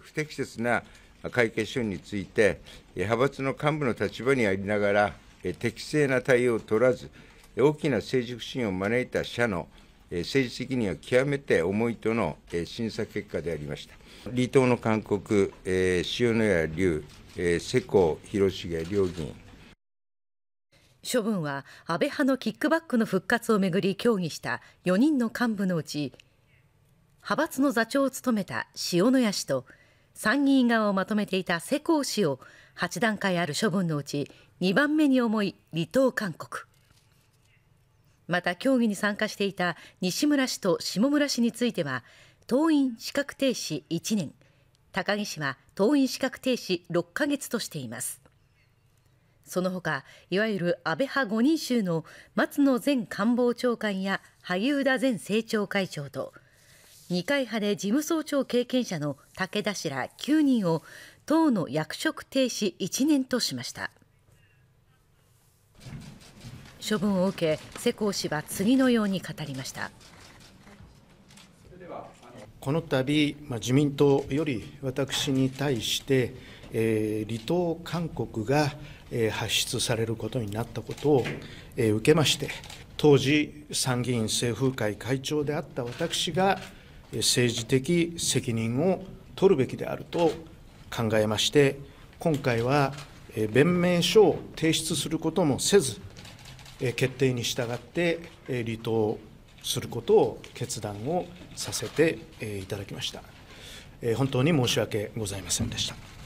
不適切な会計処理について、派閥の幹部の立場にありながら、適正な対応を取らず、大きな政治不信を招いた社の政治責任は極めて重いとの審査結果でありました。離党の勧告、塩谷龍、世耕広重両議員。処分は安倍派のキックバックの復活をめぐり協議した4人の幹部のうち派閥の座長を務めた塩谷氏と参議院側をまとめていた世耕氏を8段階ある処分のうち2番目に重い離党勧告また協議に参加していた西村氏と下村氏については党員資格停止1年高木氏は党員資格停止6ヶ月としていますその他いわゆる安倍派5人衆の松野前官房長官や萩生田前政調会長と二階派で事務総長経験者の武田氏ら9人を党の役職停止1年としました処分を受け世耕氏は次のように語りましたこの度、まあ、自民党より私に対して、えー、離党勧告が、えー、発出されることになったことを、えー、受けまして当時参議院政府会会長であった私が政治的責任を取るべきであると考えまして、今回は弁明書を提出することもせず、決定に従って離党することを決断をさせていただきました。本当に申し訳ございませんでした。